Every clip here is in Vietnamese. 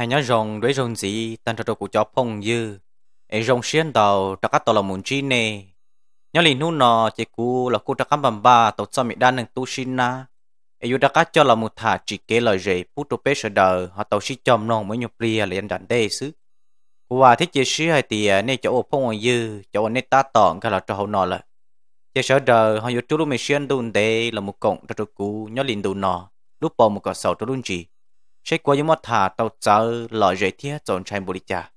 hai nhá rồng đuổi rồng gì tan cho của chó phong dư ấy rồng xiên tàu cho các tàu là muốn chi nè nhớ liền nu nọ chỉ cú là cú cho các bầm ba tàu cho mẹ đan nâng tu xin na ấy cho các cho là một thả chỉ kế lời rể phút tụ bế sợ đời họ tàu xí chòm nong mới nhập lia liền đàn đê xứ qua thế chia xí hai tìa nên chỗ phong dư chỗ nên ta tỏn cái là cho hậu nọ là chỉ sợ đời họ yêu chú lúc mình xuyên đun đây là một cộng cho chú cú nhớ liền đun nọ lúc bò một cọ sầu cho luôn chỉ chế qua những mất thả tàu chờ lợi rễ thiết chọn chạy bồi chả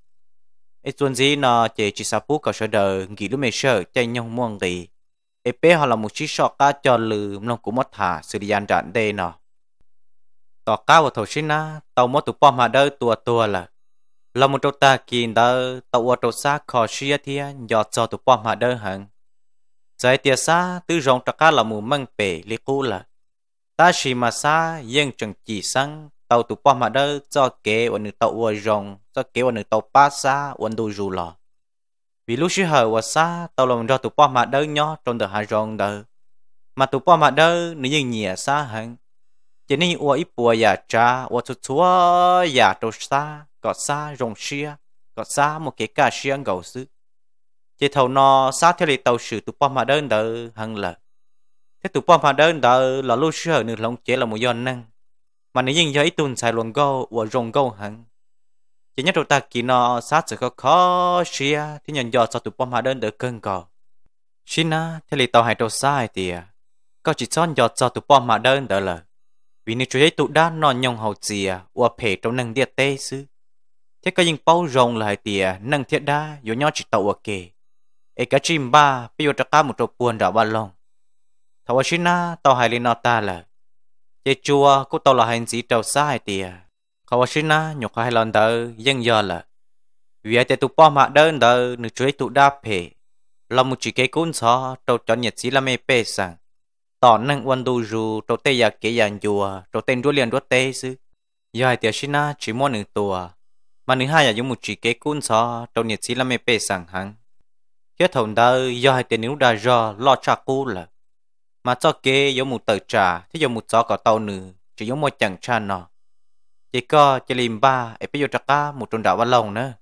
ít tuần gì nó chỉ chỉ sao phú có sở đời nghỉ lúc mê sợ chạy nhau muôn gì ép bé họ là một chiếc sọ cá cho lừ lòng cũng mất thả sự đi ăn đạn đây nó tỏ cá và thầu sinh na tàu mất tụp bom mà đỡ tua tua là là một trâu ta kìm đỡ tàu ở trâu xa khó xia thia nhọt cho tụp bom mà đỡ hẳn giải tia xa tư rong trạc cá là mù măng bể lì cú là ta xì mà xa yên chẳng chỉ sang tàu tụ bom mà đó cho kế ổn được tàu ua rồng cho kế ổn được tàu ba xa ổn đủ rù lò vì lúc xưa hở ua xa tàu lòng cho tụ bom mà đó nhỏ trong tờ hà rong đó mà tụ bom mà đó nếu như nhẹ xa hơn chỉ nên ua ít bùa già cha ua chút chúa già trâu xa có xa rong xia có xa một cái cả xia gầu sư chỉ thầu nó xa theo lịch tàu sử tụ bom mà đơn đó hằng lợ thế tụ bom mà đơn đó là lúc xưa hở nửa lòng chế là một do năng mà nếu nhìn thấy tuần sai luận câu và rồng câu hẳn chỉ nhất đầu ta kỹ nó sát sự khó khó xia thì nhận do sao tụi bom hạ đơn đỡ cơn cầu xin á thế thì tàu hải đầu sai thì có chỉ son dò sao tụi bom hạ đơn đỡ lời vì nếu chú thấy tụi đã nó nhông hậu chìa và phê trong nâng địa tê sư thế có những bao rồng lại hai nâng thiết đa dù nhau chỉ tàu ở kề ấy cả chim ba bây giờ ta một trộn buồn đỏ ba lông thảo xin á tàu hải lên nó ta lời chế chua cô tao là hành sĩ trâu sai hai tìa khá na nhục hai lần tờ dân giờ là vì ai tệ tụ bó mạ đơn tờ nữ chuối tụ đa phê là một chỉ cái cuốn xó trâu cho nhật sĩ là mê bê sàng tỏ năng quân đu rù trâu tây giả kế giàn chùa trâu tên đua liền đua tây sư giờ hai tìa xin á chỉ mua nữ tùa mà nữ hai là dùng một chỉ cái cuốn xó trâu nhật sĩ là mê bê sàng hẳn khi thầu tờ giờ hai tìa nữ đa do lo cha cô là mà cho kê giống một tờ trà thì giống một gió cỏ tàu nữ chỉ giống một chẳng cha nọ chỉ có chỉ lim ba ấy bây giờ chắc cả một tròn đảo ba lòng nữa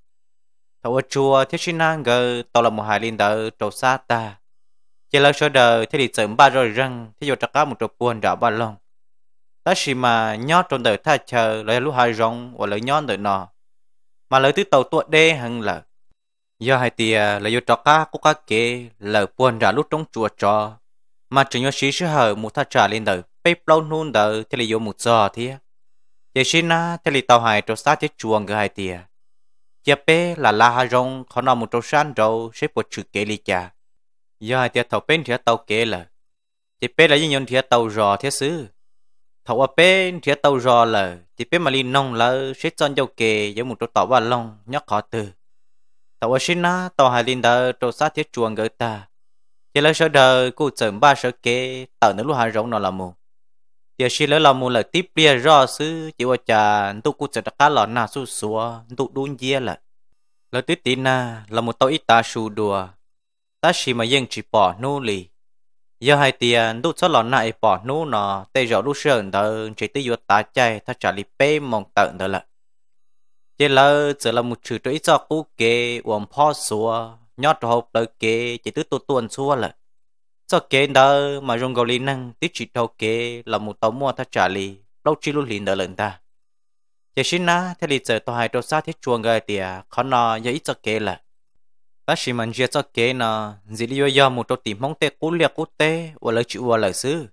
thầu ở chùa thì xin năng gờ tàu là một hải linh đỡ trầu xa ta chỉ lâu sau đời thì đi sớm ba rồi răng thì giờ chắc cả một trầu buồn đảo ba lòng ta chỉ mà nhót trong đời tha chờ lấy lúc hai rong và lấy nhót đời nọ mà lấy thứ tàu tuột đê hằng là do hai tia là do trò cá của các kê lờ buồn ra lúc trong chùa trò mà chỉ nhớ sĩ sư hở một thà trả lên đời bây lâu nôn đời thì lại dùng một giờ thì giờ xin na thì lại tàu hải trâu sát chết chuồng người hai tia giờ bé là la hà rong khó nào một trâu san râu sẽ bột chữ kế li cha giờ hai tia thầu bên thì tàu kế là giờ bé là nhân thì tàu rò thế xứ thầu ở bên thì tàu rò là giờ bé mà li nông là sẽ chọn dâu kế với một trâu tàu ba lông nhắc khó từ tàu ở xin na tàu hải lên đời trâu sát chết chuồng người ta chỉ là sợ đời cô chẩn ba sợ kế tờ nữa lúc hà rộng nó là mù giờ xí lỡ là mù là tiếp bia rõ sư chỉ qua chà tu cụ chẩn cá lọ na su xua tu đun dê là lỡ tí tí na là một tàu ít ta su đùa ta xí mà yên chỉ bỏ nô lì giờ hai tiền tu cho lọ na ấy bỏ nô nó tê rõ lúc sờn tờ chỉ tí vô ta chạy ta trả lì bê mong tận tờ là chỉ là chỉ là một chữ cho ít cho cô kế uổng pho xua nhót hộp tới kê chỉ tứ tu tuần xua là sau kê đó mà dùng gò linh năng tí chỉ thâu kê là một tàu mua ta trả lì lâu chỉ luôn liền đỡ lần ta chỉ xin na thế lì giờ tàu hải đồ xa thiết chuồng gai tìa khó nọ giờ ít cho kê là ta chỉ mình chia cho kê nọ dì li do một tàu tìm mong tê cú liệt cú tê và lời chịu và lời xứ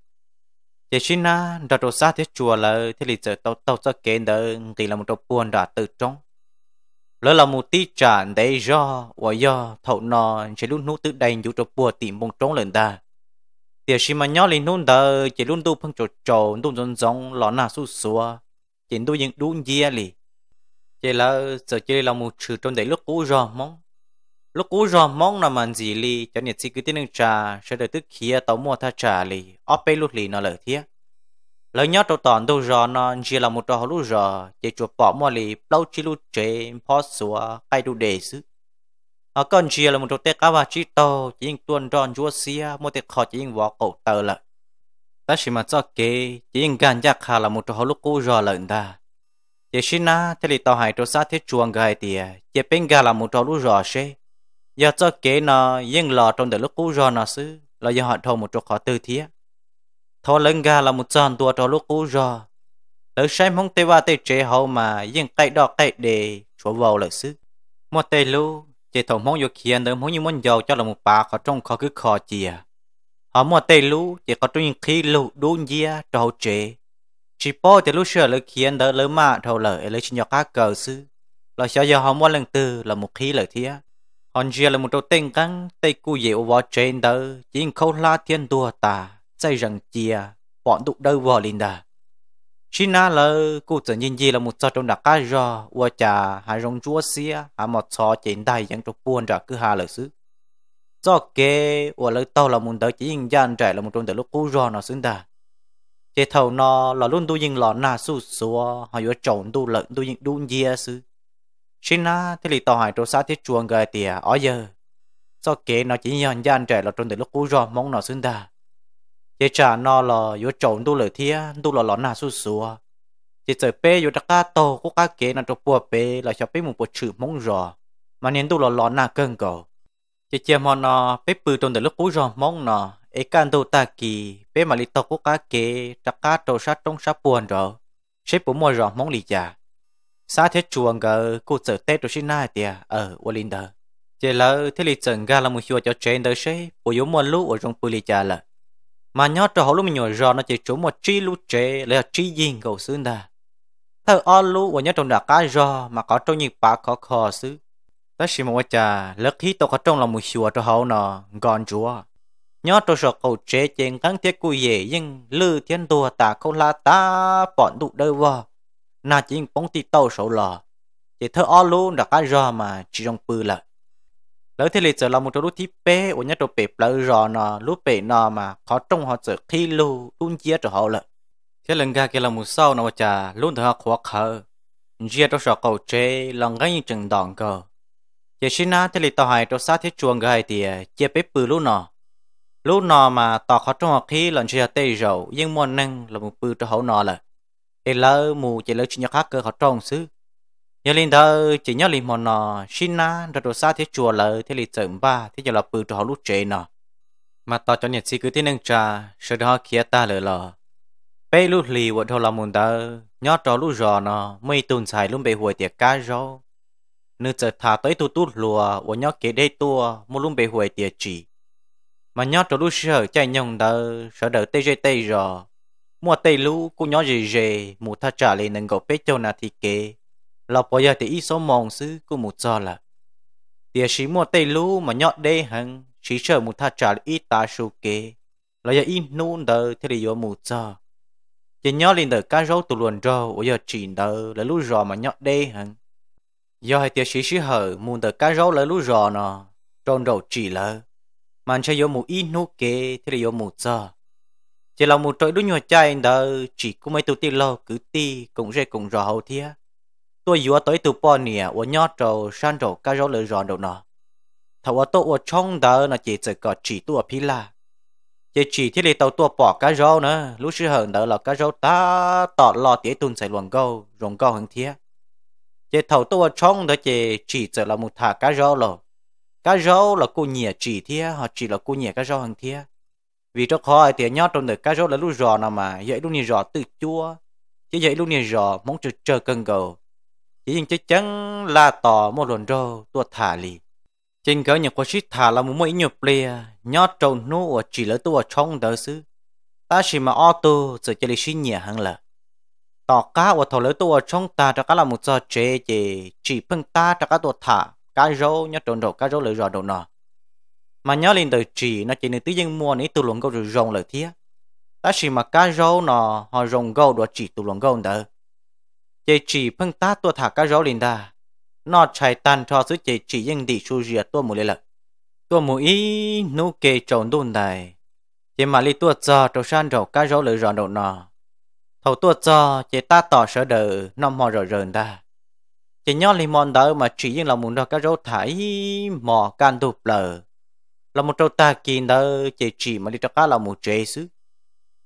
chỉ xin na đã trâu xa thiết chuồng là thế lì giờ tàu tàu cho kê đó thì là một tàu buồn đã từ trong lỡ là một tí tràn để do và do thầu nọ chỉ luôn nút tự đành dù cho bùa tìm bông trống lên ta thì khi mà nhỏ lên nôn đờ chỉ luôn tu phăng chỗ chỗ tu giống giống lọ nà su sùa chỉ tu những đun dìa lì chỉ là giờ chỉ là một chữ trong đấy lúc cũ rò mong lúc cũ rò mong là màn gì lì cho nên chỉ cứ tin trà sẽ được tức kia tàu mua tha trà lì óp bê lúc lì nó lỡ thiết lời nhớ trong toàn đâu giờ nó chỉ là một trò lúc giờ chỉ chuột bỏ mua lì lâu chỉ lúc chế phó sửa hay đủ để xứ ở con chỉ là một trò tết cá và chỉ to chỉ tuần tròn chúa xia một tết khó chỉ vỏ cổ tờ lợn ta chỉ mà cho kế chỉ gan chắc hà là một trò lúc cũ giờ lợn ta chỉ xin na thế thì tao hãy trò sát thế chuồng gai tìa chỉ bên gà là một trò lúc giờ xe giờ cho kế nó yên lò trong đời lúc cũ giờ nó xứ là do họ thâu một trò khó tư thiết thọ lên gà là một giòn đùa cho lúc cũ rồi lỡ sai mong tê ba tê chế hậu mà yên cậy đỏ cậy để chỗ vào lợi sức một tê lu chế thống mong yêu khiến đỡ mong như mong giàu cho là một bà khó trong khó cứ khó chìa họ một tê lu chế có trong những khi lu đun dìa cho hậu chế chỉ bỏ tê lu sửa lỡ khiến đỡ lỡ mà thầu lỡ lấy chỉ nhỏ cá cờ sư là sao giờ họ muốn lần từ là một khí lỡ thía hòn chia là một đầu tên căng tây cu dễ vào trên đỡ chỉ khâu la thiên đua ta ใจ rằng chia à, bọn tụ đâu vào Linda. China là cụ tự nhiên gì là một trong đặc cá rò, và chả hai rong chúa xia, hà một trò trên đài dân trong buôn ra cứ hà lợi xứ. Do kê, và lời tàu là một đời chỉ hình gian trẻ là một trong đời lúc cú rò nó xứng đà. Chế thầu nó là luôn tu dinh lọ nà su xua, họ yếu trộn tu lợn tu dinh đun dìa xứ. China thì lì tàu hải trô xã thiết chuồng gài tìa, ó giờ. Do kê nó chỉ hình gian trẻ là trong đời lúc cú rò mong nó xứng đà chế trả nó là yếu trộn tu lời thia tu là lón à su sùa chế trở pe yếu đặc ca tô của ca kế nó trộn bùa pe là cho pe một bộ chữ mông rò mà nên tu là lón à cơn cầu chế chế mà nó pe bự trong từ lúc cú rò mông nó ấy can tu ta kỳ pe mà li to của ca kế đặc ca trộn sát trong sát buồn rò, chế bù mua rò mông lì già sa thế chuồng gờ cô trở tết rồi xin nai tiề ở ờ, Walinda chỉ là thế lịch chừng ga là một hiệu cho trên đời sẽ bù yếu mua lũ ở trong bù lì già lợ mà nhớ trò hổ lúc mình nhồi rò nó chỉ chủ một chi lu chế lấy chi gì cầu xứ nà thơ o lu và nhớ trong đã cá rò mà có trong nhịp bà có khó xứ ta xin một cha lực hí tôi có trong lòng một chùa trò hổ nọ gòn chúa nhớ trò sợ cầu chế trên cắn thiết cùi dễ nhưng lư thiên tùa ta không là ta bọn tụ đời vò na chính bóng tì tàu sầu lò chỉ thơ o lu đã cá rò mà chỉ trong bư lợi lỡ thế lịch giờ là một chỗ lúc thì bé của nhà chỗ bé lỡ rõ nó lúc bé nó mà khó trong họ chở khi lưu luôn chia cho họ lợ thế lần ga kia là một sau nó chả luôn họ khó khờ chia cho sợ cầu chế lòng ngay như chừng đòn cờ giờ xin na thế lịch tao hại cho sát thế chuồng gai thì à, chia bé bự lúc nó lúc nó mà tao khó trong họ khi lần chia tê rầu nhưng muốn năng là một bự cho họ nó lợ thì lỡ mù chỉ lỡ chuyện nhắc khác cơ họ trong xứ nhớ linh thơ chỉ nhớ linh mòn nọ xin na rồi đồ xa thế chùa lợ thế lịch chậm ba thế giờ là bự cho họ lúc chế nọ mà to cho nhiệt sĩ cứ thế nâng trà sợ đó kia ta lỡ lỡ bây lúc lì vợ thâu là muốn thơ nhớ trò lúc giò nọ mây tuần xài luôn bề hồi tiệc cá rô nữ chợt thả tới tu tu lùa vợ nhớ kế đây tua một lúc bề hồi tiệc chỉ mà nhớ trò lúc sợ chạy nhông thơ sợ đỡ tê tê rồi mua tây lũ cũng nhớ gì gì mù tha trả lên nâng gọc bếp châu na thì kế là bây giờ thì ít số mong sư cũng một giờ là tia sĩ mua tây lu mà nhọt đê hằng chỉ chờ một thà trả ít ta số kê là giờ ít nôn đờ thì để vô một giờ chỉ nhớ lên đờ cá rau tụ luồn rau bây giờ chỉ đờ là lú rò mà nhọt đê hằng giờ hai tia sĩ sĩ hờ muốn đờ cá rau là lú rò nọ tròn đầu chỉ lờ mà chơi vô một ít nô kê thì để vô một giờ chỉ là một trội đối nhỏ trai đờ chỉ cũng mấy tụ tì lo cứ ti cũng rê cũng rò hầu thiệt tôi vừa tới từ bò nè ở nhót trầu san trầu cá rô lưỡi ròn đâu nọ thầu ở tôi ở trong đó là chỉ chỉ có chỉ tua phi la chỉ chỉ thế này tàu tua bỏ cá rô nữa lúc xưa hơn đó là cá rô ta tọt lo tía tuần xài luồng câu rồng câu hằng thiết chỉ thầu tôi ở trong đó chỉ chỉ chỉ là một thả cá rô rồi cá rô là cô nhẹ chỉ thiết họ chỉ là cô nhẹ cá rô hằng thiết vì cho khỏi thì nhót trong đời cá rô là lúc rò nào mà vậy lúc này rò tự chua chỉ vậy lúc này rò muốn chờ chờ cần cầu ý chắc chắn là tỏ một lần rô tua thả lì trên gỡ những quá sĩ thả là một mũi nhiều plea nhớ trộn nô ở chỉ lỡ tua trong đời xứ ta chỉ mà ô tô giờ chơi sĩ nhẹ hơn là tỏ cá ở thầu lỡ tua trong ta cho cá là một giờ chế chế chỉ phân ta cho cá tua thả cá rô nhớ trộn rô cá rô lỡ rò đồ nọ mà nhớ lên đời chỉ nó chỉ nên tự nhiên mua nấy tu luận câu rồi rồng lời thiết ta chỉ mà cá rô nọ họ rồng câu đó chỉ tu luận câu đời chị chỉ phân ta tua thả cá rau lên ta nó chạy tan cho sự chị chỉ yên đi su rìa tua mù lệ lợn tua mù ý nô kê trồng đun này chị mà li tua cho trâu san trâu cá rau lửa rọn đầu nọ thầu tua cho chị ta tỏ sở đờ nó mò rồi rờn ta chị nhó li mòn đỡ mà chỉ yên là muốn đo cá rau thải mò can đục lờ là một trâu ta kỳ đỡ chị chỉ mà li trâu cá là một chế xứ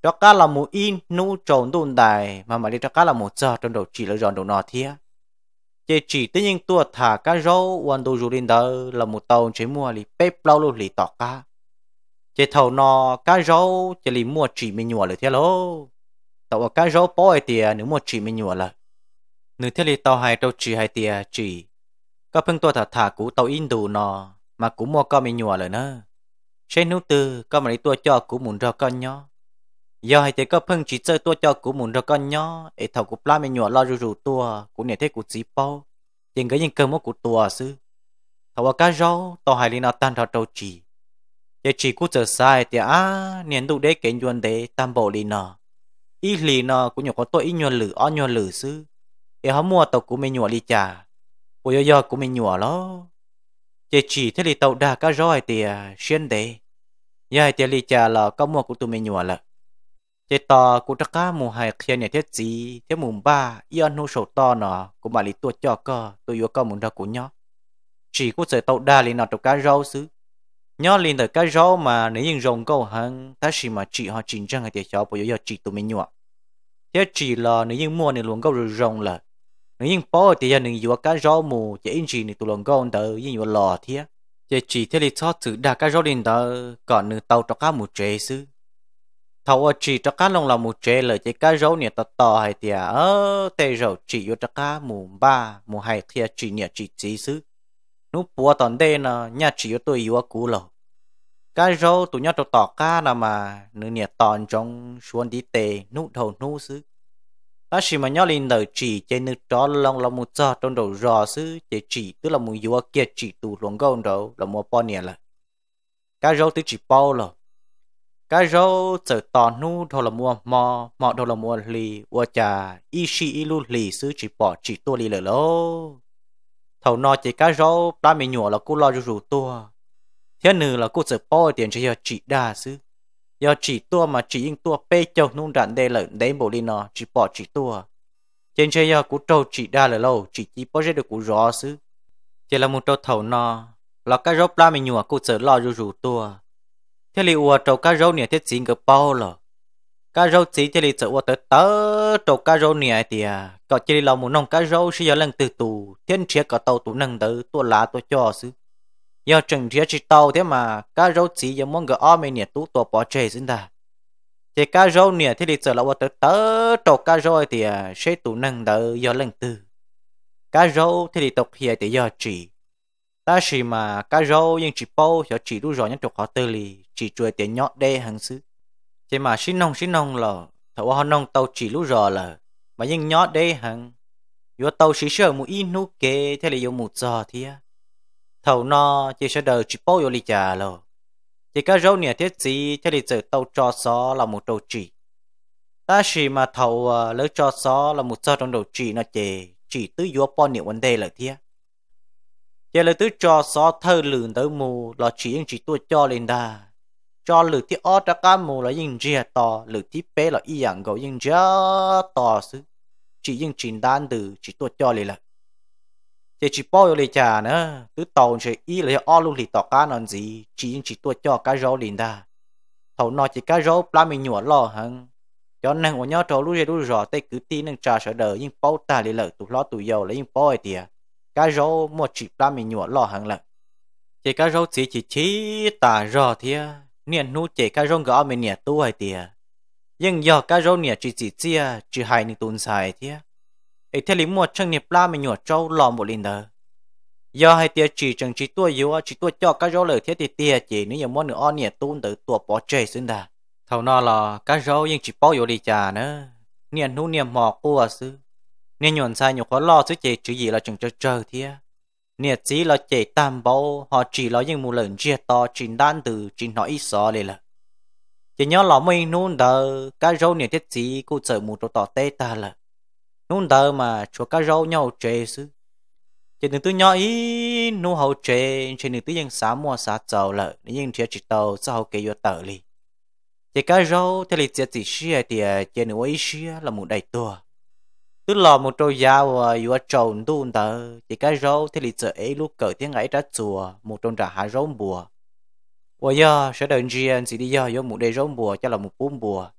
đó cá là một in nụ trộn đồn đài mà mà đi đó cá là một giờ trong đầu chỉ là giòn đầu nọ thia chỉ chỉ tự nhiên tua thả cá rau quan đồ dù lên đó là một tàu chế mua lì bếp lâu lô lì tỏ cá chỉ thầu nọ cá rau chỉ lì mua chỉ mình nhùa lời thia lô tàu cá rau bỏ ai tiền nếu mua chỉ mình nhùa lời nếu thế thì tàu hai tàu chỉ hai tiền chỉ có phương tua thả thả cú tàu in đủ nọ mà cũng mua có mình nhùa lời nữa trên nút từ có mà đi tua cho cũng muốn cho con nhỏ giờ hay thế có phân chỉ chơi tua cho cụ muốn cho con nhó ấy thầu cụ la mình nhỏ lo rù rù tua cụ nè thế cụ chỉ bao tiền cái những cơm mốt của tua sư thầu cá rau tàu hải linh tan ra trâu chỉ để chỉ cụ chờ sai thì à, niên đủ để kiện nhuận để tam bộ linh nọ ít linh nó cũng nhỏ có tôi ít nhuận lử o nhuận lử sư để họ mua tàu cụ mình nhỏ đi trả cụ do do cụ mình nhỏ lo giờ chỉ thế thì tàu đa cá rau thì xuyên để giờ thì đi trả là có mua của tụi mình nhỏ là thế to cũng tất cả mù hai kia này thiết gì thế mù ba yên hô sầu to nọ cũng mà lý tuột cho cơ tôi yếu cơ mù ra cũng nhó chỉ có sợi tàu đa lên nọ trong cá rau xứ nhó lên tới cá rau mà nếu nhìn rồng câu hàng ta chỉ mà chị họ chỉnh trang hay để cho bây giờ chị tụi mình nhọ thế chỉ là nếu nhìn mua nên luôn câu rồi rồng là nếu nhìn bỏ thì giờ nên yếu cá rau mù chỉ in chỉ nên tụi luôn câu tới nhìn yếu lò thế chỉ thế thì cho thử đa cá rau lên tới còn nửa tàu trong cá mù chế xứ thầu ở chỉ cho cá lông là một chế lời chỉ cá rấu nhiệt to to hay thì ở tây rầu chỉ vô cho cá mù ba mù hai kia chỉ nhiệt chỉ chỉ xứ nú bùa toàn đê nè nhà chỉ vô tôi vô cú lầu cá rấu tụi nhau cho tỏ cá là mà nữ nhiệt toàn trong xuân đi tề nú đầu nú xứ ta chỉ mà nhau lên đời chỉ chế nữ chó lông là một giờ trong đầu rò xứ chế chỉ tức là mù yêu kia chỉ tụ luồng gông đầu là một bao nhiêu là cá rấu tứ chỉ bao rồi cái rau chở tò nu đồ là mua mò mò đồ là mua lì ua trà y shi y lu lì sứ chỉ bỏ chỉ tua lì lở lô thầu no chỉ cái rau ba mình nhổ là cô lo rủ rủ tua thế nữ là cô chở bỏ tiền cho giờ chỉ đa sứ giờ chỉ tua mà chỉ in tua pe châu nung đạn đây lợn đấy bộ đi nó chỉ bỏ chỉ tua trên chơi giờ cô trâu chỉ đa lở lâu chỉ chỉ bỏ ra được cô rõ sứ chỉ là một trâu thầu no là cái rau ba mình nhổ cô chở lo rủ rủ tua thế li ua trâu cá rô nè thế chỉ ngờ bao lờ cá rô chỉ thế li sợ ua tới tớ trâu cá rô nè thì à có chỉ lòng muốn nông cá rô sẽ giờ lần từ tù thiên chia có tàu tụ nâng tới tua lá tua cho xứ giờ chừng chia chỉ tàu thế mà cá rô chỉ giờ muốn ngờ o mày nè tú tua bỏ chạy xin ta thì cá rô nè thế li sợ là ua tới tớ trâu cá rô thì à sẽ tụ nâng tới giờ lần từ cá rô thế li tộc hiệp thì giờ chỉ ta chỉ mà cá rô nhưng chỉ bao cho chỉ đủ rồi những chỗ họ tư lì chỉ chuối tiền nhọt đê hàng xứ thế mà xin nông xin nông là thầu họ nông tàu chỉ lú rò là mà nhưng nhọt đê hàng yo tàu chỉ sợ một in nút kê thế là yo một giò thia thầu no chỉ sợ đời chỉ bao yo lì chả lo thì cá rô nè thiết gì thế là giờ tàu cho xó là một đầu chỉ ta chỉ mà thầu ờ, lỡ cho xó là một cho trong đầu chỉ nó chè chỉ tứ yo bao nhiều vấn đề là thia giờ là tứ cho xó thơ lường tới mù là chỉ những chỉ tôi cho lên đà cho lử thì ở ra cá mù là những chia to lử thì bé là y dạng gọi những chia to xứ chỉ những chuyện đan từ chỉ tôi cho lên là thì chỉ bao giờ lên trả nữa tứ tàu chỉ y lấy ở luôn thì tàu cá non gì chỉ những chỉ tôi cho cá rau lên đà thầu nói chỉ cá rau lá mình nhủa lo hơn cho nên của nhau trâu lúc gì lúc rõ tay cứ tin nên trà sợ đời nhưng bao ta lên lợi tụt lo tụi giàu lấy nhưng bao ấy cá rô mua chỉ ba mình nhụa lo hàng lần chỉ cá rô chỉ chỉ chỉ tà rò thì niên nu chỉ cá rô gõ mình nhà tu hay thì nhưng giờ cá rô nhà chỉ chỉ chia chỉ hai ni tuần xài thì ấy theo lý mua chân nhẹ ba mình nhụa trâu lo một lần đó giờ hay tia chỉ chẳng chỉ tua yếu chỉ tua cho cá rô lời thiết thì tia chỉ nếu như muốn nữa on nhẹ tuần từ tua bỏ chơi xin đà thầu nó là cá rô nhưng chỉ bao nhiêu đi trà nữa niên nu niệm mò cua xứ nên nhuận sai nhiều khó lo chứ chị chữ gì là chừng chờ chờ thia nè chỉ là chị tam bao họ chỉ là những mù lần chia to chỉ đan từ chỉ nói ít sợ đây là chỉ nhớ là mình nôn đờ cá râu nè thiết chỉ cô sợ mù trâu tỏ tê ta là nôn đờ mà chùa cá râu nhau chê chứ chỉ đừng tư nhỏ ý nô hậu chê chỉ đừng tư dân xá mua xá giàu là nếu dân chia chỉ tàu sao hậu kê vô tờ li chỉ cá râu thì lịch chỉ chỉ xia thì chỉ nửa ý xia là mù đầy tua cứ lò một trâu dao và ờ, vừa trồn tuôn tờ chỉ cái râu thì lịch sử ấy lúc cởi tiếng ấy đã chùa một trâu trả hạ râu bùa và giờ sẽ đợi riêng chỉ đi giờ vô một đề râu bùa cho là một bún bùa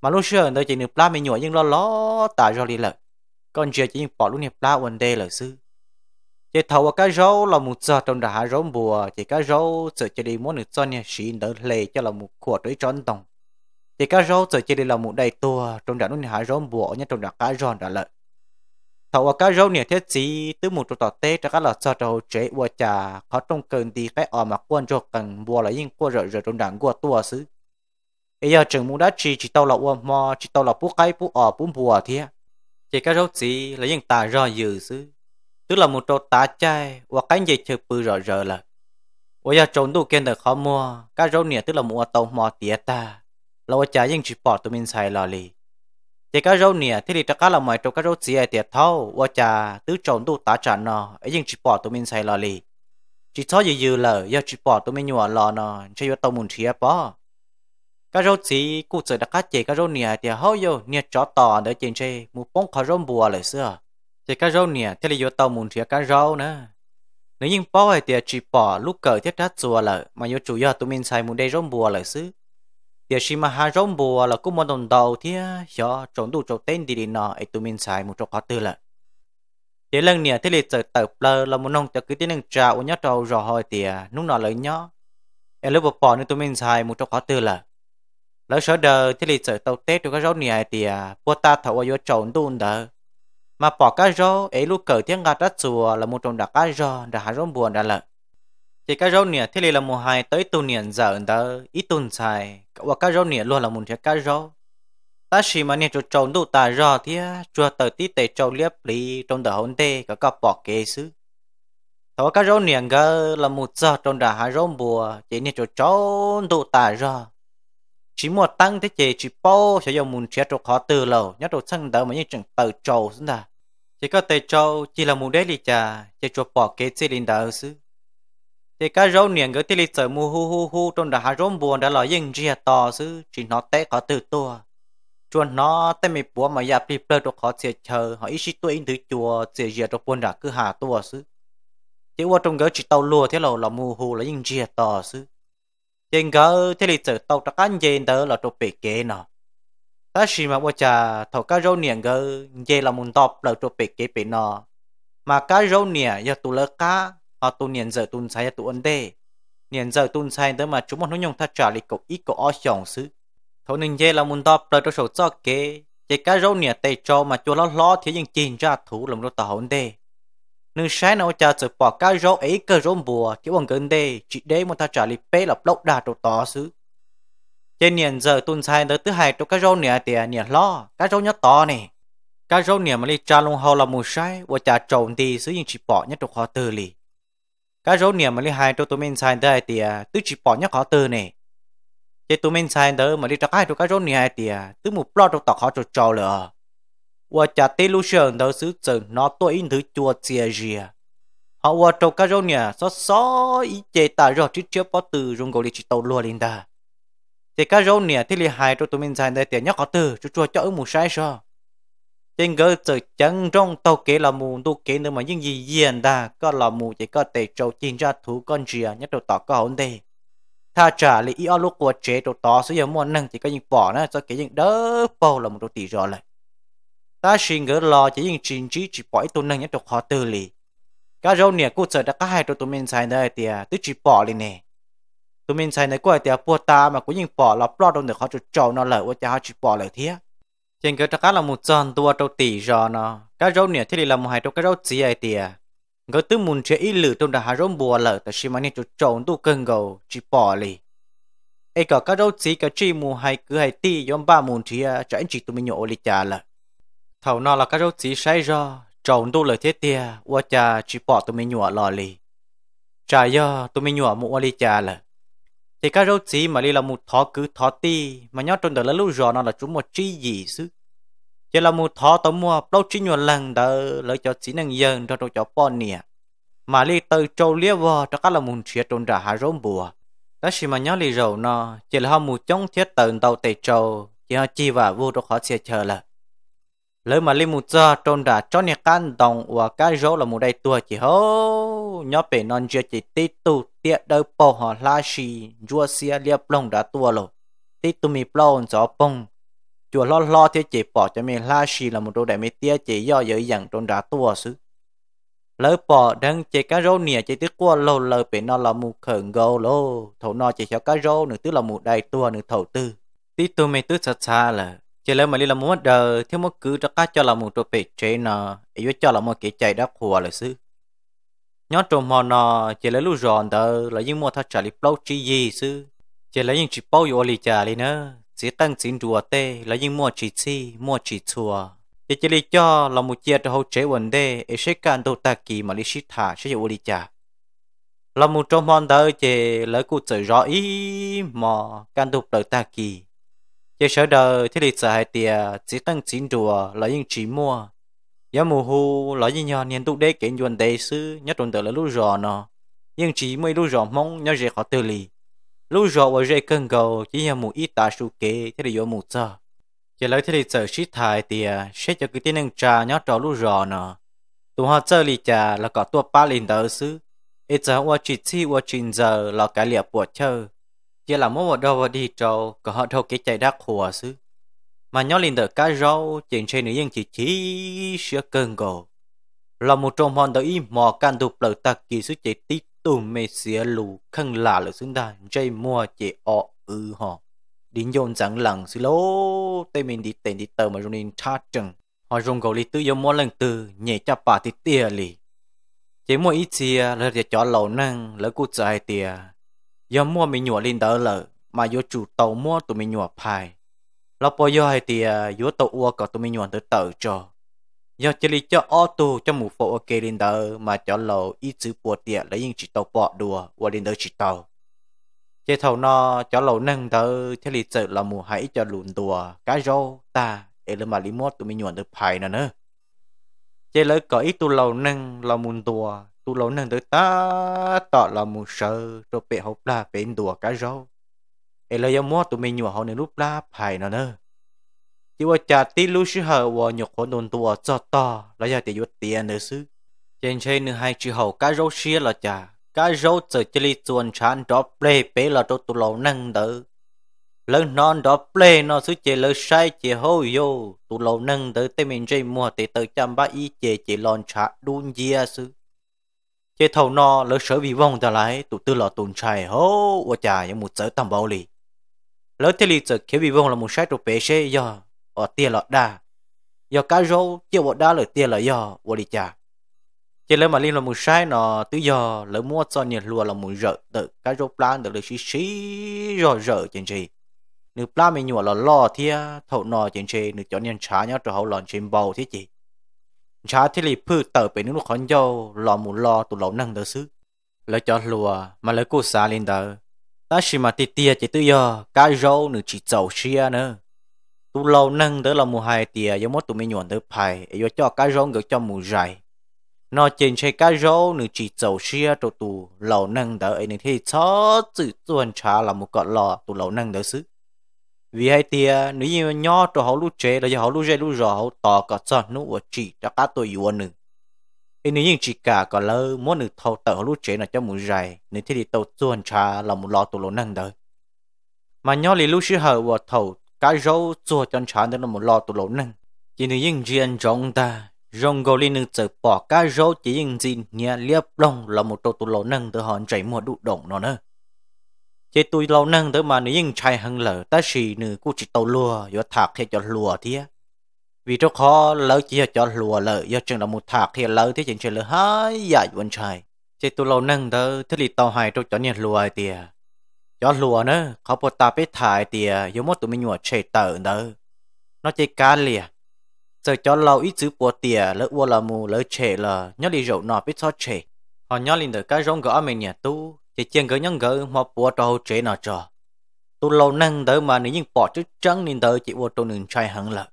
mà lúc xưa tôi chỉ được la mình nhỏ nhưng lo ló tả râu đi lợi còn giờ chỉ được bỏ lúc nộp la quần đê lợi sư chỉ thầu và cái râu là một giờ trong trả hạ râu bùa chỉ cái râu sợ cho đi muốn được cho nhà sĩ đỡ lề cho là một của tới tròn tổng thì cá rô rồi chỉ đi làm một đầy tua trong đó nó hải rô bộ nhé trong đó cá rô đã lợi thầu cá rô nè thế gì tứ một trong tọt tê cho cá lọt cho trâu chế qua trà khó trong cần đi cái ở mà quan cho cần bùa là những qua rợ rợ trong đảng qua tua xứ bây giờ chừng muốn đã chỉ chỉ tao là quan mò chỉ tao là bút cái bút ở bút bùa thế chỉ cá rô gì là những tà rô dừ xứ tức là một trâu tá chai hoặc cái gì chơi bự rợ rợ là bây giờ trốn đủ kiên được khó mua cá rô nè tức là mua tàu mò tiệt ta เราจะยิ่งจีปอดตัวมินใส่ลอลีเจ้าเราเนี่ยที่ลีตะก้าเราหมายตัวก็เราเสียเตียเท่าว่าจะตื้อจนดูตาจันเนาะไอ้ยิ่งจีปอดตัวมินใส่ลอลีจีท้อยืยืเลยยาจีปอดตัวมินหยัวลอเนาะใช่ว่าตัวมุนเทียปอก็เราสีกูเจอตะก้าเจ้าเราเนี่ยเตียเฮาโยเนี่ยจอต่อเดี๋ยวเจนใช่มูป้องขอร่มบัวเลยเสื้อเจ้าเราเนี่ยที่ลีโยตัวมุนเทียก็เราเนาะ nếu nhưng bao hệ tiệt chỉ bỏ lúc cởi thiết đắt chùa lợ mà yêu chủ yếu tụi mình xài muốn đây rong bùa lợ xứ giờ khi mà hai rong bùa là cũng một đồng đầu thì cho à, trộn đủ trộn tên đi đi nọ ấy tụi mình xài một chỗ khó tư là thế lần nè thế lịch sử tập lơ là một nông tập cứ tiến đường trà của nhá trâu rồi hồi thì à, lúc nọ lấy nhó em lúc bỏ nên tụi mình xài một chỗ khó tư là lỡ sở đời thế lịch sử tàu tết cho các rau nè thì à, bùa ta thầu ở chỗ trộn đủ đỡ mà bỏ cá rau ấy lúc cởi tiếng gà rất là một trong đặc cá rau đã hai rong bùa đã lợi thì các rau nè thế là một hai tới tuần niệm giờ đã ít tuần xài và các rau nè luôn là một thiết các rau ta chỉ mà nè cho trồng đồ ta rau thì chùa tới tí tệ trồng liếp lì trong đời hôn tê có cặp bỏ kế xứ thọ các rau nè gơ là một giờ trong đời hai rau bùa chỉ nè cho trồng đồ ta rau chỉ một tăng thế chỉ chỉ bao sẽ dùng muốn thiết cho họ từ lâu nhất đồ sang đời mà như chẳng từ trầu xuống ta chỉ có tệ trầu chỉ là muốn đấy lì trà chỉ cho bỏ kế xứ linh đạo xứ thì cá rau niệm cái tili sở mù hu hu hu trong đã hà rôm buồn đã lo dừng rìa to chứ chỉ nó té có từ to chuồn nó té mì búa mà dạp đi plơ đồ khó xìa chờ họ ít xí tôi in thứ chùa xìa rìa trong buồn đã cứ hà to chứ chỉ qua trong cái chỉ tàu lùa thế là là mù hu là dừng rìa to chứ trên cái thế lịch sử tàu đã cán dây đó là trong bể kế nó ta xì mà bây giờ thầu cá rau niệm cái dây là muốn đọc là trong bể kế bể nó mà cá rau niệm giờ tụ lỡ cá họ tu niên giờ tu sai tu ấn đê niên giờ tu sai tới mà chúng một nói nhung thật trả lịch cậu ít cậu ở chồng xứ thổ ninh dê là muốn đọc đời cho sầu cho kế chỉ cá râu nè tay cho mà cho lo lo thì những chìm ra thủ lòng nó tàu ấn đê nương sai nào cha chụp bỏ cá râu ấy cơ râu bùa kiểu bằng gần đê chỉ đê một thật trả lịch pê là lốc đà trâu tỏ xứ trên niên giờ tu sai tới thứ hai cho cá râu nè thì nè lo cá râu nhất to này cá râu nè mà đi cha luôn hầu là mù sai và cha trộn thì xứ những chỉ bỏ nhất trong khó từ lì cá rốt niệm mà đi hai cho tụi mình sai tới thì à, tứ chỉ bỏ nhắc họ từ nè, chế tụi mình sai tới mà đi cho cái cho cá rốt niệm thì à, tứ một plot trong tọt họ cho trò lửa và chả tê lưu sờn tới xứ sờn nó tôi in thứ chùa chia gì họ qua trọc cá rốt niệm xó xó ý chế ta rồi chỉ chưa bỏ từ rung gò đi chỉ tàu lùa lên ta thì cá rốt niệm thì đi hai cho tụi mình sai tới thì nhắc họ từ cho cho cho một sai sao trên gỡ từ chân trong tàu kế là mù tu kế nữa mà những gì yên đà có là mù chỉ có thể trâu chín ra thú con rìa nhất đầu tỏ có hồn đề tha trả lý ý lúc của chế đầu tỏ sử dụng mua năng chỉ có những bỏ nữa cho cái những đỡ bao là một đầu tỷ rồi lại ta xin gỡ lo chỉ những trình trí chỉ bỏ ít tu năng nhất đầu khó tư lý các râu nè cụ sợ đã có hai đầu tụi mình xài nơi thì tứ chỉ bỏ lên nè tụi mình xài nơi của thì bùa ta mà cũng những bỏ là bỏ đâu được họ trâu nó lợi của cha họ chỉ bỏ lợi thiệt trên cái trắc là một tròn tua trâu tỷ giò nó cái râu nè thế là một hai trâu cái râu gì ai tìa ngỡ thứ muốn chế ít lử trong đà hà râu bùa lở tại xí mà nè chỗ trộn tu cần gầu chỉ bỏ lì ai cả cái râu gì cái chi mù hai cứ hai tì yom ba muốn chỉ cho anh chỉ tụi mình nhổ đi chả lở thầu nó là cái râu gì sai giò trộn tu lời thế tìa qua chả chỉ bỏ tụi mình nhổ lò lì chả yo tụi mình nhổ mù đi chả lở thì các râu chỉ mà đi là một thọ cứ thọ ti mà nhớ trong đời là lúc rõ nó là chúng một chi gì chứ chỉ là một thọ tổng mua đâu chỉ nhiều lần đỡ lấy cho chỉ năng dân cho cho bỏ nè mà đi từ châu lia vò cho các là muốn chia trộn trả hà rốn bùa đó chỉ mà nhớ lì rầu nó chỉ là họ một chống thiết tận đầu tề châu chỉ chi và vô cho khó xe chờ là lỡ mà lên một giờ trôn đã cho nhà căn đồng và cái rô là một đầy tua chỉ hô nhớ về non chưa chỉ tí tu tiệt đâu bỏ họ la xì rùa xia lia plong đã tua lộ tí tu mi plong gió bông chùa lo lo thế chỉ bỏ cho mình la xì là một đồ đại mi tia chỉ do dễ dàng trôn đã tua xứ lỡ bỏ đang chỉ cái rô nè chỉ tức qua lâu lỡ bị nó là một khẩn gâu lô thầu nó chỉ cho cái rô nữa tức là một đầy tua nữa thầu tư tí tu mi tức xa xa là chỉ lấy mà đi làm muốn đờ thiếu mất cứ cho cá cho là một trò bị chế nọ ấy với cho là một cái chạy đã hùa là sư nhớ trộm mò nọ chỉ lấy lúc giòn đờ là những mua thật trả lý bao chi gì sư chỉ lấy những chỉ bao yêu lì trả lý nữa chỉ tăng xin rùa tê là những mua chỉ chi mua chỉ chùa chỉ chỉ lý cho là một chia cho hậu chế vấn đề ấy sẽ can đầu ta kỳ mà lý sĩ thả sẽ yêu lì trả là một trộm mò đờ chỉ lấy cụ trời rõ ý mà can đầu ta kỳ giờ sở đời thì lịch sử hai tiề chỉ tăng chín chùa là những chỉ mua giờ mù hu là những nhà niên tụ đế kiện chuẩn đề sư nhất tuần tự là lũ rò nọ, nhưng chỉ mới lũ rò mong nhớ dễ khó tự lý lũ rò và dễ cân cầu chỉ nhà mù ít ta su kế thế là do mù sợ giờ lấy thế lịch sợ sĩ thải tiề sẽ cho cái tên năng trà nhớ trò lũ rò nọ, tụ họ chơi lì trà là có tua ba lần tờ sư ít giờ qua chỉ chi qua chín giờ là cái liệp buộc chơi giờ là mỗi một đâu vào đi trâu có họ đâu cái chạy đắt hùa xứ mà nhớ lên được cá rau chuyện trên nữ dân chỉ chỉ sửa cơn gồ là một trong hòn đảo im mò can đục lợt ta kỳ sức chạy tí tù mê xía lù khăn là lợt xứng đà dây mua chạy ọ ư họ đến dồn chẳng lặng xứ lô tây mình đi tên đi tờ mà rồi nên cha chừng họ dùng gầu lì tư yêu mua lần từ nhẹ cha bà thì tia lì chỉ mua ít chia là để cho lầu năng lỡ cút dài tia giờ mua mình nhua lên đỡ lợ mà vô chủ tàu mua tụi mình nhua phải lọ bò giờ hay thì à, vô tàu ua có tụi mình nhua tới tàu cho giờ chỉ lý cho ô tô cho mù phụ ok lên đỡ mà cho lầu ít chữ bùa tiệt lấy những chỉ tàu bỏ đùa qua lên đỡ chỉ tàu chế thầu nó cho lầu nâng đỡ thế lý sợ là mù hãy cho lùn đùa cá rô ta để lên mà lý mốt tụi mình nhua được phải nữa nữa chế lỡ có ít tu lầu nâng là mùn đùa tu lâu nâng tới ta tọt là một sợ rồi bệ hộp là bệ đùa cá rau ấy là do mua tụi mình nhỏ họ nên lúc la phải nó nơ chỉ ว่าจะตีลูชิเหอวหยกคนโดนตัวจอต่อแล้วจะติยุติอันเดอซื้อเจนเชนหนึ่งให้ชิเหอการโรเชียละจ้าการโรเจอจิลิจวนชานดอเปลเปละตัวตุลานั่งเดอแล้วนอนดอเปลนอซื้อเจลใช้เจโฮโยตุลานั่งเดอเตมินเจมัวเตเตจำบ้าอีเจเจลอนชาดูนเยียซื้อ chế thầu no lỡ sở bị vong ta lại tụ tư lọ tồn chạy hố và chả như một sở tầm bao lì lỡ thế lì sợ khi bị vong là một sát trục bể xe do ở tiền lọ đa do cá rô chưa bỏ đá lỡ tiền lọ do và đi chả chế lỡ mà liên là một sai nó tứ do lỡ mua cho nhiệt lùa là một rợ tự cá rô plan được lỡ xí xí rò rợ trên gì nữ plan mình nhủa là lo thia thầu nò trên gì nữ cho nhân trả nhau cho hậu lòn trên bầu thế chị ชาที่รีพืชเติบเป็นนุขอนโยหลอหมุนอตุเหล่านั่งเดือซึแล้วจอดลัวมาเลยกูซาลินเดอตาชิมาติเตียจิตุยอกาโจหนึ่งจิตเจ้าเชียเนอะตุเหล่านั่งเดือเราหมูไฮเตียยมดตุไม่หยวนเดือไผ่ยอจอกายโยเกิดจอมูหใจนอเจนใช้กายโยหนึ่งจิตเจ้าเชียตัวตุเหล่านั่งเดือไอหนึ่งที่ชอจืดจวนชาหลอมู่กอดหล่อตุเหล่านั่งเดือซึ vì hai tia nếu như nhỏ cho họ lúc chế là cho họ lúc chế lúc rõ họ tỏ cả cho nó của chỉ cho cả tôi yêu nữa thì nếu như chỉ cả có lơ muốn được thâu tờ họ lúc chế là cho muốn dài nếu thế thì tàu tuần cha là một lo tàu lỗ năng đời mà nhỏ thì lúc xưa họ của thâu cái râu chua chân cha đó là một lo tàu lỗ năng chỉ nếu như riêng trong ta rong gò nữ tự bỏ cái râu chỉ những gì nhẹ liếp lông là một tàu tàu lỗ năng từ họ chạy mua đủ động nó nữa thế tôi lâu nâng tới mà nếu những trai hăng lỡ ta xì nữ cô chỉ tàu lùa do thạc thì cho lùa thế vì cho khó lỡ chỉ cho lùa lỡ do chừng là một thạc thì lỡ thế chừng chơi lỡ hai giải dạ quân trai thế tôi lâu nâng tới thế thì tàu hai cho cho nhận lùa thì cho lùa nữa khó bỏ ta biết thải thì giống một tụi mình nhua chạy tờ nữa nó chơi cá liền giờ cho lâu ít chữ của tìa lỡ ua là mù lỡ chạy là nhớ đi rượu nọ biết sao chạy họ nhớ lên được cái rong gõ mình nhà tu chỉ chân gỡ nhón gỡ mà bỏ trâu chế nào cho tôi lâu năng đỡ mà nếu như bỏ chữ trắng nên đỡ chỉ bỏ trâu nương trai hẳn là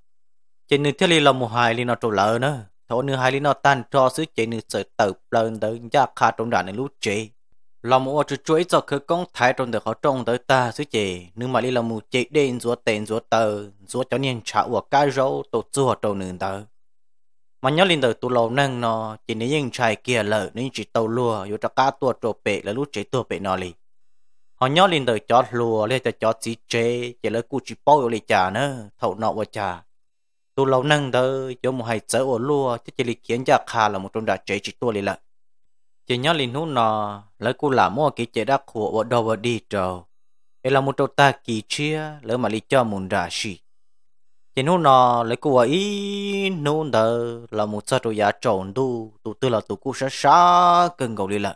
chỉ nương thiết li là một hai li nó trâu lợ nữa thổ nương hai li nó tan cho xứ chỉ nương sợi tờ lên đỡ giá khá trong đàn này lúc chế là một chữ chuỗi cho cứ con thái trong được họ trong tới ta xứ chỉ nương mà li là một chỉ đen rúa tên rúa tờ rúa cho nên chả của cái râu tổ chua trâu nương tờ mà nhớ linh đời tu lâu nâng nó chỉ nếu những trai kia lỡ nên chỉ tàu lùa yếu cho cá tua trộn bể là lúc chế tua bể nó li họ nhớ linh đời chó lùa lên cho chó chỉ chế chỉ lấy cụ chỉ bao yếu chả nữa thầu nọ vào chả tu lâu nâng đó cho một hai chở ở lùa chứ chỉ li khiến ra khà là một trong đã chế chỉ tua li lợ chỉ nhớ linh hú nó lấy cụ làm mua cái chế đã khổ vào đầu vào đi trầu là một trong ta kỳ chia lấy mà li cho muốn ra xì chỉ nô nọ lấy cô ấy nô đờ là một sát rồi giả trộn tu tụ tư là tụ cú sát sát cần cầu đi lợ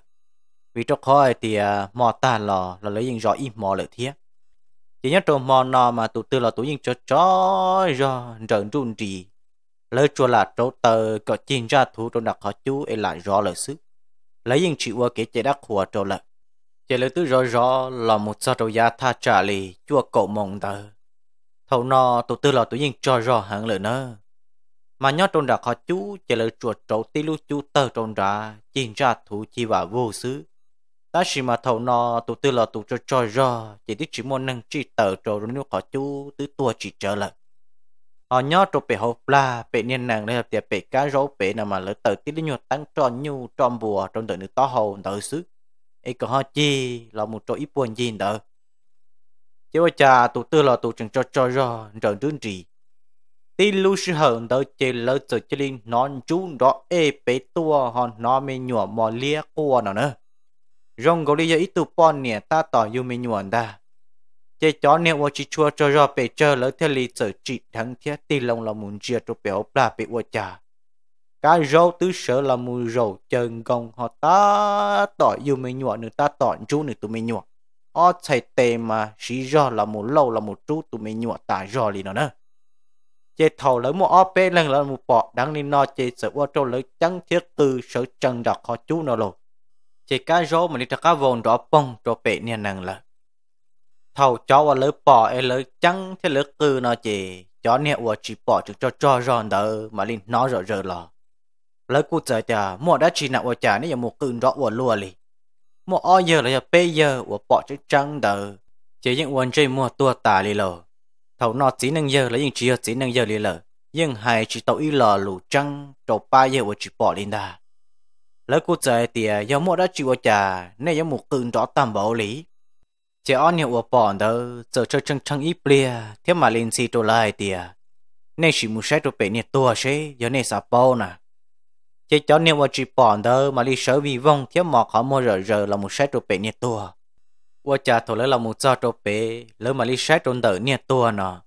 vì trong khói thì à, mò ta lò là lấy những rõ im mò lợi thiết chỉ nhớ trộn mò nọ mà tụ tư là tụ những cho cho do rợn run trì lấy chùa là trâu tờ có chín ra thủ trong đặc họ chú ấy lại rõ lợi sức lấy những chịu qua kể chế đắc hòa trộn lợi chỉ lấy tư rõ rõ là một sát rồi giả tha trả lì chua cậu mong tờ thầu nó tụ tư lò tụ nhiên cho rõ hẳn lời nó mà nhớ trôn ra khó chú chỉ lời chuột trổ tí lưu chú tờ trôn ra chín ra thủ chi và vô xứ ta chỉ mà thầu nó tụ tư lò tụ cho cho rõ chỉ tí chỉ muốn nâng chi tờ trổ rồi nếu khó chú tứ tua chỉ trở lại họ nhớ trổ bể hộp la bể niên nàng đây là tiệp bể cá rấu bể nào mà lỡ tờ tí lưu nhuột tăng tròn nhu tròn bùa trôn tờ nữ to hầu nợ xứ ấy có họ chi là một chỗ ít buồn gì nữa chứ bây giờ tụ tư là tụ trường cho cho cho rồi đương trì tí lưu sư hờn đó chê lỡ giờ chê linh non chú đó ê bế tua hòn nó mê nhủa mò lia cua nó nữa rong gấu lia ít tụ bọn nè ta tỏ yêu mê nhủa đa chê chó nè ô chỉ chua cho cho bế chờ lỡ theo lý giờ trị thắng thiết tí lông là muốn chia cho béo bà bế ô chà cá râu tứ sở là mù râu chân gồng họ ta tỏ yêu mê nhủa nữa ta tỏ chú nữa tụ mê nhủa ở chạy tề mà chỉ do là một lâu là một chút tụi mình nhọ tả do lì nó nữa chế thầu lấy một ở bên lần là một bọ đang nên nó chế sợ qua trâu lấy chẳng thiết từ sợ trần đọc họ chú nó lộ chế cá rô mà đi ra cá vồn rõ bông rõ bệ nè nằng là thầu cho qua lấy bọ ấy lấy chẳng thiết lấy cư nó chế cho nè qua chỉ bọ chứ cho cho ròn đỡ mà lên nó rõ rỡ lò lấy cụ giờ chả mua đã chỉ nặng qua chả nên là một cư rõ qua lùa liền một ao giờ là bây giờ của bỏ chữ trăng đờ chỉ những quần chơi mua tua tà lì lờ thầu nọ chỉ năng giờ là những chỉ chỉ năng giờ lì lờ nhưng hai chỉ tàu y lò lù trăng trầu ba giờ của chỉ bỏ lên đà lỡ cô trời tìa do mua đã chịu trà nên do một cơn rõ tầm bảo lý chỉ on hiệu của bỏ đó giờ chơi trăng trăng ít bia thế mà lên xì trâu lại tìa nên chỉ muốn xét đồ bể nhiệt tua chứ giờ nên sao bao nè chế cháu nếu mà chỉ bỏ đỡ mà đi sở vì vong thiếu mọt họ mua rờ rờ là một sát đồ bể nhiệt tua qua cha thổ lấy là một do đồ bể lỡ mà đi sát trốn đỡ nhiệt tua nọ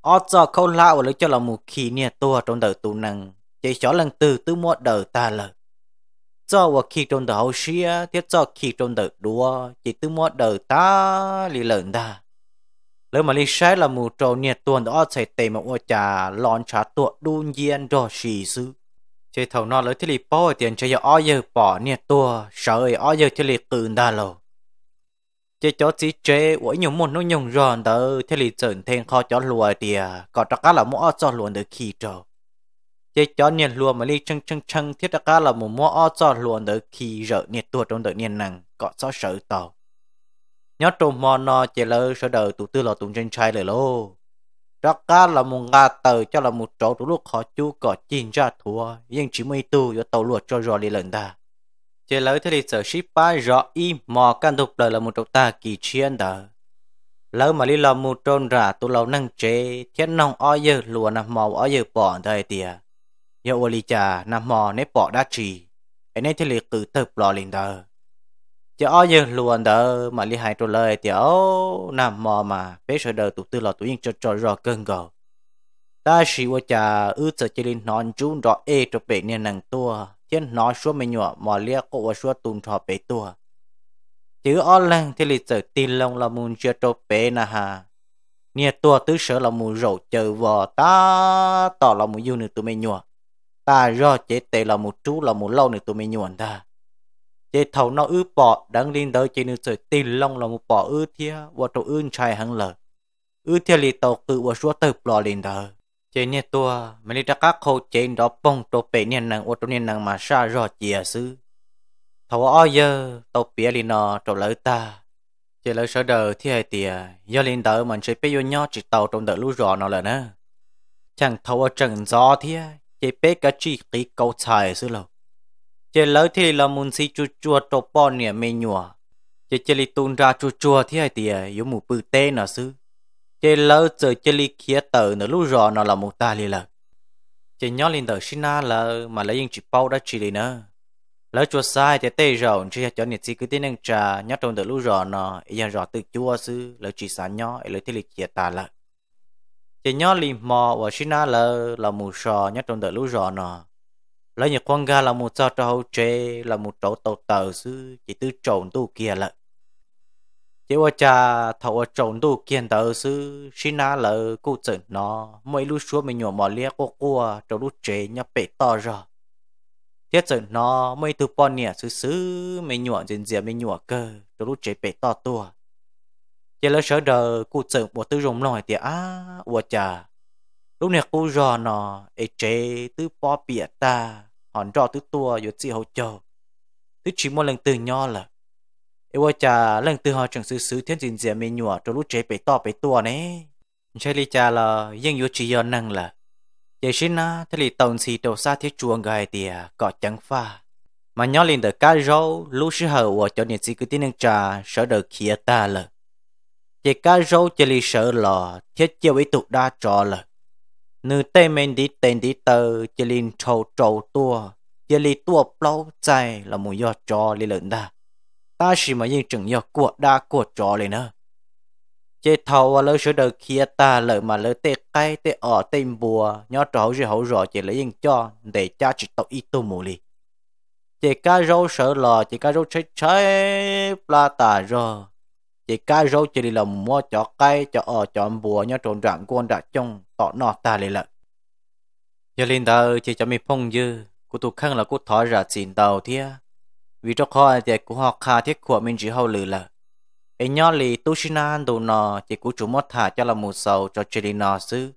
ở do khâu lao và lỡ cho là một khi nhiệt tua trốn đỡ tù năng chế cháu lần từ tứ mua đỡ ta lờ, do và khi trốn đỡ hậu xia thiết do khi trốn đỡ đua chỉ tứ mua đỡ ta lì lợn ta lỡ mà đi sát là một trâu nhiệt tuần đó sẽ tìm một qua cha lon trả tuột đun nhiên rồi xì xứ chơi thầu nọ lấy thiết bị bỏ tiền chơi ở giờ bỏ nè tua sợ ở giờ thiết bị cự đa lô chơi chó chỉ chế với nhiều môn nó nhung ròn đó thiết bị chẩn thêm kho chó lùa tìa à, có tất cả là mua cho luôn được khi trâu chơi chó nè lùa mà đi chân chân chân thiết tất cả là một mua cho luôn được khi rợ nè tua trong đợi nè năng có cho sợ tàu nhớ trộm mòn nó chơi lơ sợ đời tụ tư là tụng chân trai lời lô đó cá là một ngã từ cho là một chỗ đủ lúc họ chú có chín ra thua nhưng chỉ mới tu do tàu luật cho rõ đi lần ta chỉ lỡ thế thì sở ship ba rõ y mò căn tục đời là một chỗ ta kỳ chiến đó lỡ mà đi làm một trôn rả tụ lâu năng chế thiên nông o dơ lùa nằm mò o dơ bỏ thời tìa giờ ô lì chà nằm mò nếp bỏ đá trì ấy thế thì cứ tập lò lên đời cho dân luôn đỡ mà li hai trôi lời thì tiểu nằm mò mà bé sợ đỡ tụt tư là tụi yên cho cho rò cơn gò ta sĩ qua cha ư sợ chỉ linh non chú rọ ê cho bé nên nàng tua thiên nói số mình nhọ mò lia cổ và số tụm thọ bé tua chứ o lăng thì lịch sợ tin lòng là muốn chưa cho bé na hà nè tua tứ sợ là muốn rổ chờ vò ta tỏ là muốn yêu nữa tụi mình nhọ ta rò chế tệ là một chú là một lâu nữa tụi mình nhỏ ta chế thầu nó ư bỏ đang lên đời chế nữ sợi tin long là một bỏ ư thia và tổ ư trai hăng lờ ư thia lì tàu cự và số tập bỏ lên đời chế nhẹ tua mình đi ra các khâu chế đó bông tổ bể niên nặng ô tổ niên nặng mà xa rõ chìa sư thầu ó giờ tàu bể lì nọ tổ lỡ ta chế lỡ sợ đời thia hay do lên đời mình sẽ bê vô nhau chỉ tàu trong đời lũ rõ nó là nè chẳng thầu ở trần gió thia chế bê cả chi ký câu xài sư lâu chế lỡ thì là muốn si chua chua trộp bò nè mê nhùa chế chế li tun ra chua chua thì hai tìa yếu mù bự tê nà sư chế lỡ chờ chế li khía tờ nở lú rò nó là mù ta li lợ chế nhó lên tờ xin na là mà lấy những chỉ bao đã chỉ li nữa lỡ chua sai chế tê rò chỉ cho nhiệt si cứ tin năng trà nhó trong tờ lú rò nó dàn rò tự chua sư lỡ chỉ sáng nhó lỡ thì li khía ta lợ chế nhó li mò và xin na là là mù sò nhó trong tờ lú rò nó lấy nhật con gà là một sao trâu chê là một chỗ tàu tờ sư chỉ tư trộn tu kia lợ chỉ qua cha thầu trộn tu kiên tờ sư xin na lợ cụ chừng nó mỗi lúc xuống mình nhổ mỏ lia cô cua trâu lúc chê nhá bể to rồi thiết chừng nó mới từ bọn nè sư sư mình nhổ trên dìa mình nhổ cơ trâu lúc chê bể to tua chỉ là sợ đờ cụ chừng một tư rồng nổi thì á qua cha lúc này cô rò nó ê chế tư bó bịa ta hòn trò tứ tua yếu chi hậu châu tứ chỉ một lần từ nho là yêu cha lần từ họ chẳng xứ xứ thiên dịn dìa mê nhùa cho lúc chế bể to bể tua nè chơi lý cha là dân yếu chi yếu năng là vậy xin na thế li tổng xì đầu xa thiết chuông gai tiề, có chẳng pha mà nhỏ lên được cá rau lúc sư hậu ở cho nên chỉ cứ tin năng cha sợ được kia ta là vậy cá rau chơi li sợ là thiết chiêu ấy tụ đa trò là nữ tê men đi tên đi tờ chỉ liên trầu trầu tua chỉ liên tua plau chạy là một giọt trò li lợn da ta chỉ mà yên chừng yo của đa của trò li nữa chế thầu và lỡ sửa đời kia ta lỡ mà lỡ tê cây tê ở tê bùa nhó trò rồi hậu rồi chỉ lấy yên cho để cha chỉ tàu ít tu mù li chỉ cá rau sợ lò chỉ cá rau cháy cháy pla tà rồi chế cá rau chỉ là mua cho cây cho ở cho bùa nhớ trộn đoạn quan đã chung tỏ nọ ta lì lợ. Giờ linh tờ chỉ cho mình phong dư, cô tụ khăn là cô thỏ ra xin tàu thiê, Vì trong khó thì cô họ khá thiết của mình chỉ hậu lử lợ. Ê nhỏ lì tu xin an đồ nọ chỉ cô chủ mất thả cho là một sầu cho chỉ lì nọ sư.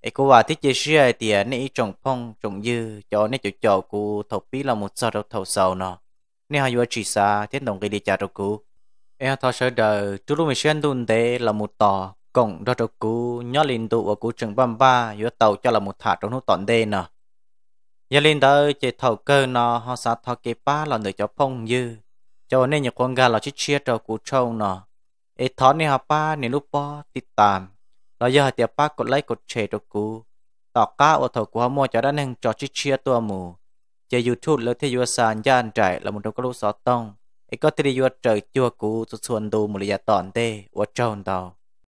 Ê cô bà thiết chế xe thì nãy trồng phong trồng dư cho nãy chỗ chỗ cô thầu bí là một sầu đầu thầu sầu nọ. Nãy hai vợ chỉ xa thiết đồng gây đi chả đâu cô. Em thọ sợ đời chú lúc mình xuyên đun thế là một tò cũng đó trâu cú nhó linh tụ ở cú trường băm ba giữa tàu cho là một thả trong nút tọn đê nè giờ linh tới chỉ thầu cơ nó họ sát thọ kịp ba là người cho phong dư cho nên nhiều con gà là chỉ chia cho cú trâu nọ ít thọ nên họ ba nên lúc bo tít tạm là giờ họ tiệp ba cột lấy cột chè cho cú tỏ cá ở thầu của họ mua cho đã nên cho chỉ chia tua mù chơi youtube lấy thế vua sàn gian trải là một trong các lũ sọ tông ấy có thể đi vua trời chua cú cho xuân đù một lý giả tọn tê ở trâu đầu